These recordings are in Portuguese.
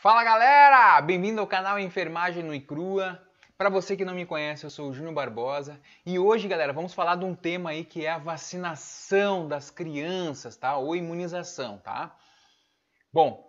Fala galera, bem-vindo ao canal Enfermagem no ICrua. Para você que não me conhece, eu sou o Júnior Barbosa e hoje, galera, vamos falar de um tema aí que é a vacinação das crianças, tá? Ou imunização, tá? Bom,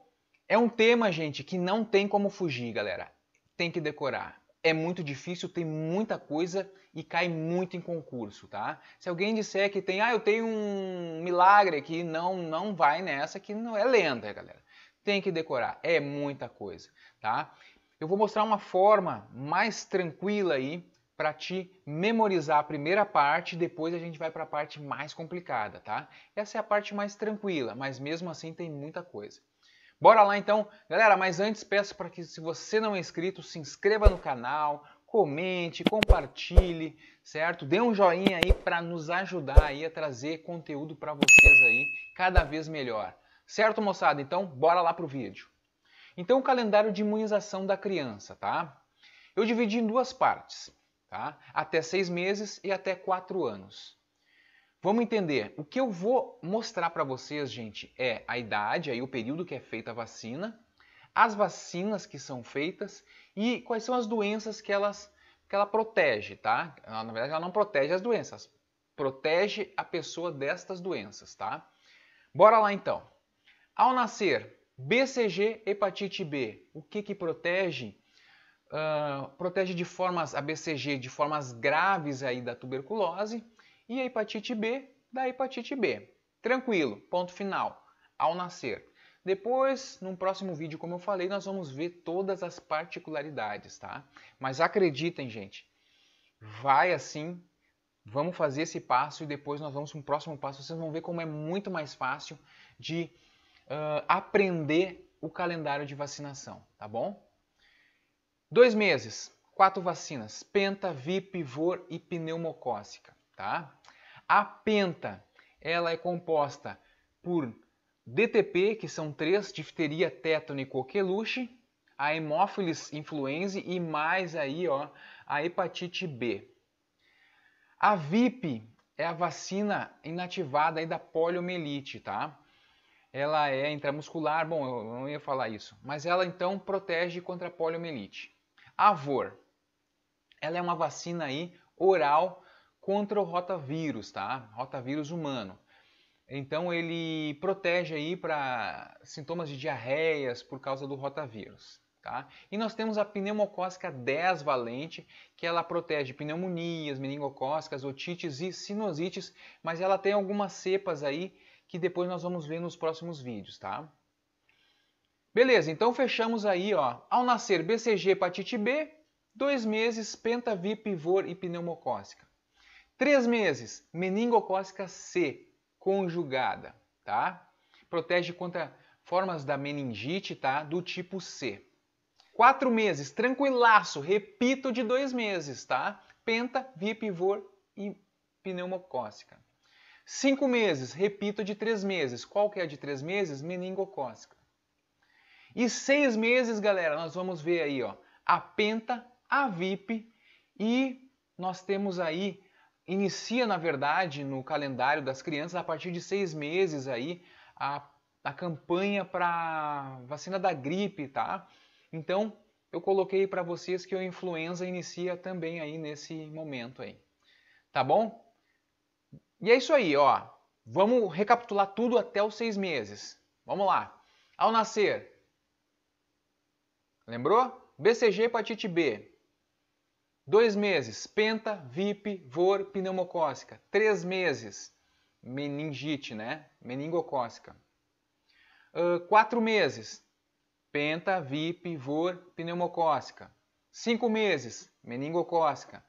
é um tema, gente, que não tem como fugir, galera. Tem que decorar. É muito difícil, tem muita coisa e cai muito em concurso, tá? Se alguém disser que tem, ah, eu tenho um milagre aqui, não, não vai nessa que não é lenda, galera tem que decorar. É muita coisa, tá? Eu vou mostrar uma forma mais tranquila aí para te memorizar a primeira parte, depois a gente vai para a parte mais complicada, tá? Essa é a parte mais tranquila, mas mesmo assim tem muita coisa. Bora lá então, galera, mas antes peço para que se você não é inscrito, se inscreva no canal, comente, compartilhe, certo? Dê um joinha aí para nos ajudar aí a trazer conteúdo para vocês aí cada vez melhor. Certo, moçada? Então, bora lá pro vídeo. Então, o calendário de imunização da criança, tá? Eu dividi em duas partes, tá? Até seis meses e até quatro anos. Vamos entender. O que eu vou mostrar para vocês, gente, é a idade, aí o período que é feita a vacina, as vacinas que são feitas e quais são as doenças que elas que ela protege, tá? Ela, na verdade, ela não protege as doenças, protege a pessoa destas doenças, tá? Bora lá então. Ao nascer, BCG hepatite B, o que, que protege? Uh, protege de formas a BCG de formas graves aí da tuberculose e a hepatite B da hepatite B. Tranquilo, ponto final, ao nascer. Depois, num próximo vídeo, como eu falei, nós vamos ver todas as particularidades, tá? Mas acreditem, gente, vai assim, vamos fazer esse passo e depois nós vamos para um próximo passo. Vocês vão ver como é muito mais fácil de uh, aprender o calendário de vacinação, tá bom? Dois meses, quatro vacinas: penta, VIP, VOR e pneumocócica, tá? A penta, ela é composta por DTP, que são três, difteria, tétano e coqueluche, a hemófilis influenzae e mais aí, ó, a hepatite B. A VIP é a vacina inativada aí da poliomielite, tá? ela é intramuscular, bom, eu não ia falar isso, mas ela então protege contra a poliomielite. A Avor, ela é uma vacina aí oral contra o rotavírus, tá? Rotavírus humano. Então ele protege aí para sintomas de diarreias por causa do rotavírus, tá? E nós temos a pneumocócica 10 valente, que ela protege pneumonias, meningocócicas, otites e sinosites, mas ela tem algumas cepas aí que depois nós vamos ver nos próximos vídeos, tá? Beleza, então fechamos aí, ó. Ao nascer BCG hepatite B, dois meses pentavipivor e pneumocócica. Três meses meningocócica C conjugada, tá? Protege contra formas da meningite, tá? Do tipo C. Quatro meses, tranquilaço, repito de dois meses, tá? Penta, vipivor e pneumocócica. Cinco meses, repito, de três meses. Qual que é a de três meses? Meningocócica. E seis meses, galera, nós vamos ver aí, ó, a penta, a VIP e nós temos aí, inicia, na verdade, no calendário das crianças, a partir de seis meses aí, a, a campanha para vacina da gripe, tá? Então, eu coloquei para vocês que a influenza inicia também aí nesse momento aí. Tá bom? E é isso aí, ó. Vamos recapitular tudo até os seis meses. Vamos lá. Ao nascer, lembrou? BCG hepatite B. Dois meses, penta, VIP, VOR, pneumocócica. Três meses, meningite, né? Meningocócica. Uh, quatro meses, penta, VIP, VOR, pneumocócica. Cinco meses, meningocócica.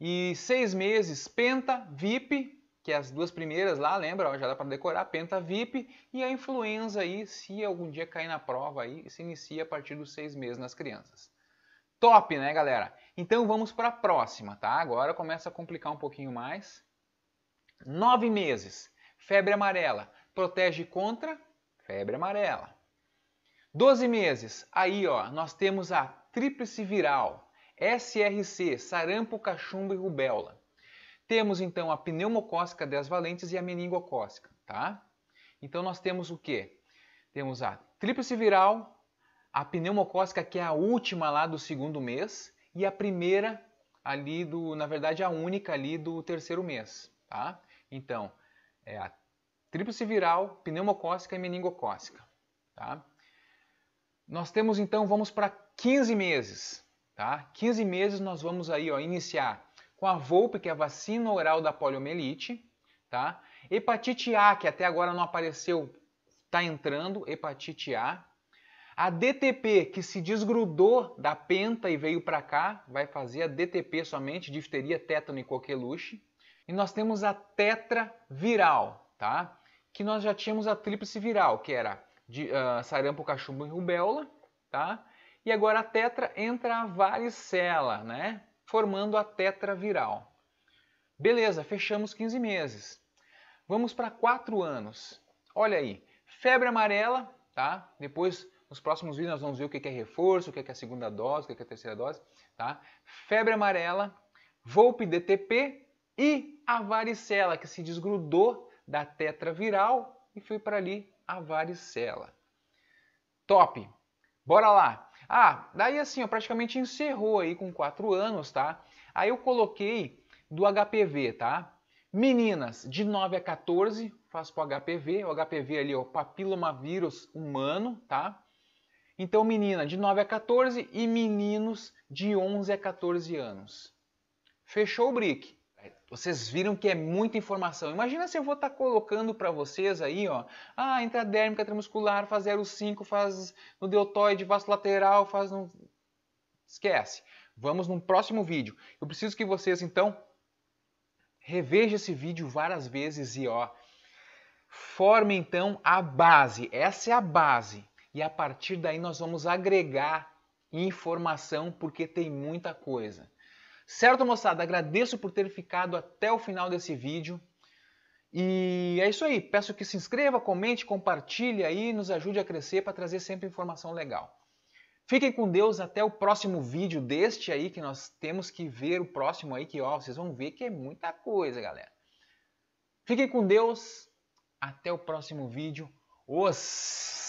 E seis meses, penta, VIP, que as duas primeiras lá, lembra, ó, já dá para decorar, Penta VIP e a influenza aí, se algum dia cair na prova aí, se inicia a partir dos seis meses nas crianças. Top, né, galera? Então vamos para a próxima, tá? Agora começa a complicar um pouquinho mais. Nove meses. Febre amarela. Protege contra febre amarela. Doze meses. Aí, ó, nós temos a tríplice viral. SRC, sarampo, cachumba e rubéola. Temos então a pneumocócica 10 valentes e a meningocócica, tá? Então nós temos o quê? Temos a tríplice viral, a pneumocócica que é a última lá do segundo mês e a primeira ali do, na verdade a única ali do terceiro mês, tá? Então, é a tríplice viral, pneumocócica e meningocócica, tá? Nós temos então, vamos para 15 meses, tá? 15 meses nós vamos aí, ó, iniciar com a Volpe, que é a vacina oral da poliomielite, tá? Hepatite A, que até agora não apareceu, está entrando, hepatite A. A DTP, que se desgrudou da penta e veio para cá, vai fazer a DTP somente, difteria, tétano e coqueluche. E nós temos a tetra viral, tá? Que nós já tínhamos a tríplice viral, que era de, uh, sarampo, cachumbo e rubéola, tá? E agora a tetra entra a varicela, né? formando a tetraviral. Beleza, fechamos 15 meses. Vamos para 4 anos. Olha aí, febre amarela, tá? Depois, nos próximos vídeos, nós vamos ver o que é reforço, o que é a segunda dose, o que é a terceira dose, tá? Febre amarela, Volpe DTP e a varicela, que se desgrudou da tetraviral e foi para ali a varicela. Top! Bora lá! Ah, daí assim, eu praticamente encerrou aí com 4 anos, tá? Aí eu coloquei do HPV, tá? Meninas de 9 a 14, faço pro HPV, o HPV ali, ó, papilomavírus humano, tá? Então, menina de 9 a 14 e meninos de 11 a 14 anos. Fechou o brick. Vocês viram que é muita informação. Imagina se eu vou estar tá colocando para vocês aí, ó, ah, intradérmica intramuscular, faz 0,5, faz no deltoide, vaso lateral, faz no... Esquece. Vamos num próximo vídeo. Eu preciso que vocês, então, reveja esse vídeo várias vezes e, ó, forme, então, a base. Essa é a base. E a partir daí nós vamos agregar informação porque tem muita coisa. Certo, moçada? Agradeço por ter ficado até o final desse vídeo. E é isso aí. Peço que se inscreva, comente, compartilhe aí, nos ajude a crescer para trazer sempre informação legal. Fiquem com Deus até o próximo vídeo deste aí que nós temos que ver o próximo aí que ó, vocês vão ver que é muita coisa, galera. Fiquem com Deus até o próximo vídeo. Os